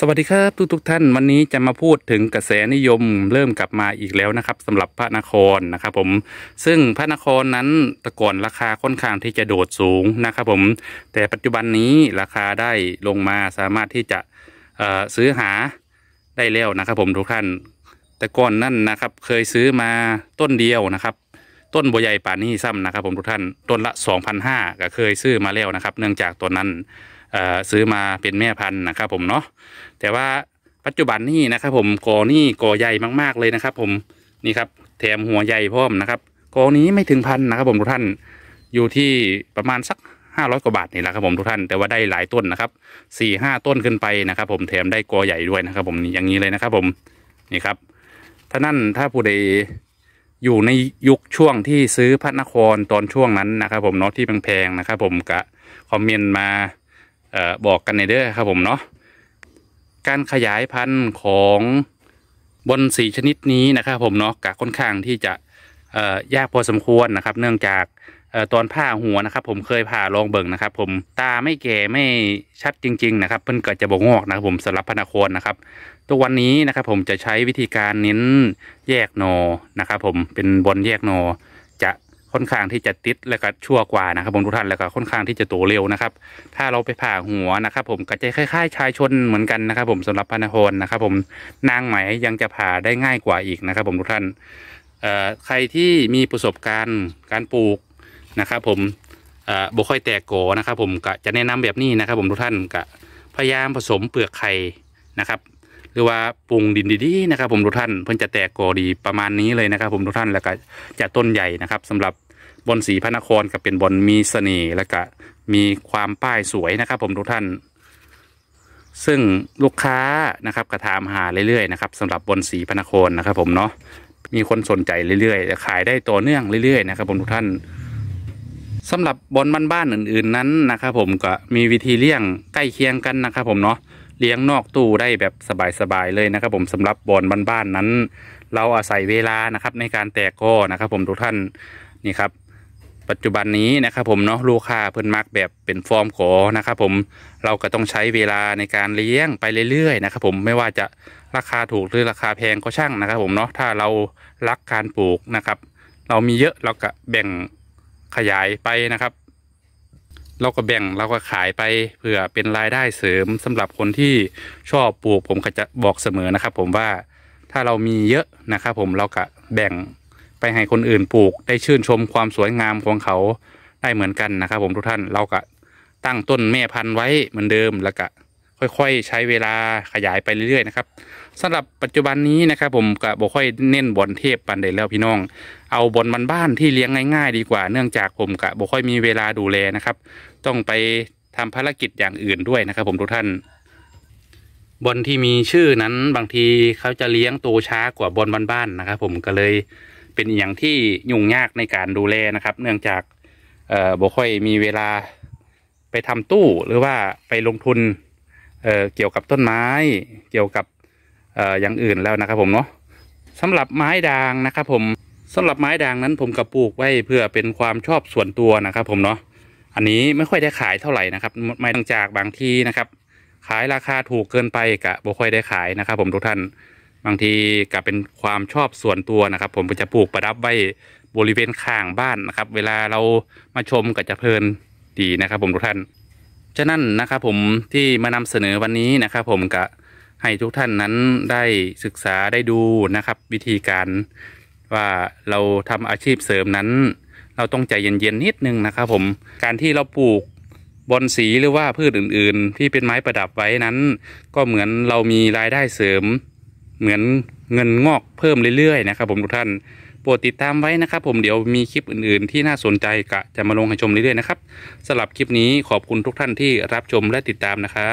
สวัสดีครับทุกทุกท่านวันนี้จะมาพูดถึงกระแสนิยมเริ่มกลับมาอีกแล้วนะครับ สำหรับพระนครนะครับ ผมซึ่งพระนครนั้นตะก่อนราคาค่อนข้างที่จะโดดสูงนะครับ ผมแต่ปัจจุบันนี้ราคาได้ลงมาสามารถที่จะซื้อหาได้แล้วนะครับ ผมทุกท่าน แต่ก่อนนั่นนะครับ เคยซื้อมาต้นเดียวนะครับ ต้นบัวใหญ่ป่านี้ซ้ำนะครับ ผมทุกท่านต้นละ2,500ก็เคยซื้อมาแล้วนะครับ เนื่องจากตัวนั้นซื้อมาเป็นแม่พันธุ์นะครับ ผมเนาะแต่ว่าปัจจุบันนี่นะครับ ผมกอนี่กอใหญ่มากๆเลยนะครับ ผมนี่ครับแถมหัวใหญ่พร้อมนะครับกอนี้ไม่ถึงพันนะครับ ผมทุกท่านอยู่ที่ประมาณสัก 500กว่าบาทนี่แหละครับ ผมทุกท่านแต่ว่าได้หลายต้นนะครับ4 5 ต้นขึ้นไปนะครับ ผมแถมได้กอใหญ่ด้วยนะครับ ผมอย่างนี้เลยนะครับ ผมนี่ครับถ้านั่นถ้าผู้ใดอยู่ในยุคช่วงที่ซื้อพระนครตอนช่วงนั้นนะครับ ผมเนาะที่แพงๆ นะครับ ผมกะคอมเมนต์มาบอกกันในเด้อครับผมเนาะการขยายพันธุ์ของบนสีชนิดนี้นะครับผมเนาะกะค่อนข้างที่จะยากพอสมควรนะครับ เนื่องจากตอนผ่าหัวนะครับผมเคยผ่าลองเบิ่งนะครับ ผมตาไม่แก่ไม่ชัดจริงๆ นะครับเพิ่นเกิดจะบ่งอกนะครับ ผมสำหรับพนาโคนนะครับตัววันนี้นะครับผมจะใช้วิธีการเน้นแยกโนนะครับ ผมเป็นบนแยกโนค่อนข้างที่จะติดและก็ชั่วกว่านะครับผมทุกท่านแล้วก็ค่อนข้างที่จะโตเร็วนะครับ ถ้าเราไปผ่าหัวนะครับ ผมก็จะคล้ายๆ ชายชนเหมือนกันนะครับ ผมสำหรับพันธค์นะครับ ผมนางไหมยังจะผ่าได้ง่ายกว่าอีกนะครับ ผมทุกท่านใครที่มีประสบการณ์การปลูกนะครับ ผมบุค่อยแตกโกนะครับผมก็จะแนะนำแบบนี้นะครับ ผมทุกท่านก็พยายามผสมเปลือกไข่นะครับ หรือว่าปรุงดินดีๆนะครับ ผมทุกท่านเพื่อจะแตกโกดีประมาณนี้เลยนะครับ ผมทุกท่านแล้วก็จะต้นใหญ่นะครับสำหรับบนสีพระนครกับเป็นบนมีสเสน่ห์และก็มีความป้ายสวยนะครับ ผมทุกท่าน ซึ่งลูกค้านะครับกระถามหาเรื่อยๆนะครับสำหรับบนสีพระนครนะครับ ผมเนาะมีคนสนใจเรื่อยๆขายได้ต่อเนื่องเรื่อยๆนะครับ ผมทุกท่านสำหรับบานบ้านๆอื่น ๆนั้นนะครับ ผมก็มีวิธีเลี้ยงใกล้เคียงกันนะครับ ผมเนาะเลี้ยงนอกตู้ได้แบบสบายๆเลยนะครับ ผมสำหรับบอบ้านๆนั้น เราอาศัยเวลานะครับในการแตกก้นะครับ ผมทุกท่านนี่ครับปัจจุบันนี้นะครับ ผมเนาะลูกค้าเพิ่นมักแบบเป็นฟอร์มขอนะครับ ผมเราก็ต้องใช้เวลาในการเลี้ยงไปเรื่อยๆนะครับผมไม่ว่าจะราคาถูกหรือราคาแพงก็ช่างนะครับ ผมเนาะถ้าเรารักการปลูกนะครับ เรามีเยอะเราก็แบ่งขยายไปนะครับ เราก็แบ่งเราก็ขายไปเพื่อเป็นรายได้เสริมสำหรับคนที่ชอบปลูก ผมก็จะบอกเสมอนะครับ ผมว่าถ้าเรามีเยอะนะครับ ผมเราก็แบ่งไปให้คนอื่นปลูก ได้ชื่นชมความสวยงามของเขาได้เหมือนกันนะครับผมทุกท่านเราก็ตั้งต้นแม่พันธุ์ไว้เหมือนเดิมแล้วก็ ค่อยๆใช้เวลาขยายไปเรื่อยๆนะครับ สำหรับปัจจุบันนี้นะครับผมก็บกค่อยเน้นบอลเทพปันเดลแล้วพี่น้อง เอาบอลบ้านๆที่เลี้ยงง่ายๆดีกว่าเนื่องจากผมก็บกค่อยมีเวลาดูแลนะครับ ต้องไปทำภารกิจอย่างอื่นด้วยนะครับ ผมทุกท่านบอลที่มีชื่อนั้นบางทีเขาจะเลี้ยงโตช้ากว่าบอลบ้านๆนะครับ ผมก็เลยเป็นอย่างที่ยุ่งยากในการดูแลนะครับ เนื่องจากเอ่อบุค่อยมีเวลาไปทำตู้หรือว่าไปลงทุนเอ่อเกี่ยวกับต้นไม้เกี่ยวกับเอ่ออย่างอื่นแล้วนะครับผมเนาะสำหรับไม้ด่างนะครับผมสำหรับไม้ด่างนั้นผมกับปลูกไว้เพื่อเป็นความชอบส่วนตัวนะครับผมเนาะอันนี้ไม่ค่อยได้ขายเท่าไหร่นะครับไม่ต่างจากบางที่นะครับ ขายราคาถูกเกินไปกะบุค่อยได้ขายนะครับ ผมทุกท่านบางทีก็เป็นความชอบส่วนตัวนะครับ ผมก็จะปลูกประดับไว้บริเวณข้างบ้านนะครับ เวลาเรามาชมก็จะเพลินดีนะครับผมทุกท่าน ฉะนั้นนะครับ ผมที่มานำเสนอวันนี้นะครับ ผมก็ให้ทุกท่านนั้นได้ศึกษาได้ดูนะครับวิธีการว่าเราทำอาชีพเสริมนั้น เราต้องใจเย็นๆนิดนึงนะครับผมการที่เราปลูกบอนสีหรือว่าพืชอื่น ๆ ที่เป็นไม้ประดับไว้นั้น ก็เหมือนเรามีรายได้เสริมเหมือนเงินงอกเพิ่มเรื่อยๆ นะครับ ผมทุกท่านโปรดติดตามไว้นะครับผมเดี๋ยวมีคลิปอื่นๆที่น่าสนใจกะจะมาลงให้ชมเรื่อยๆ นะครับสำหรับคลิปนี้ขอบคุณทุกท่านที่รับชมและติดตามนะครับ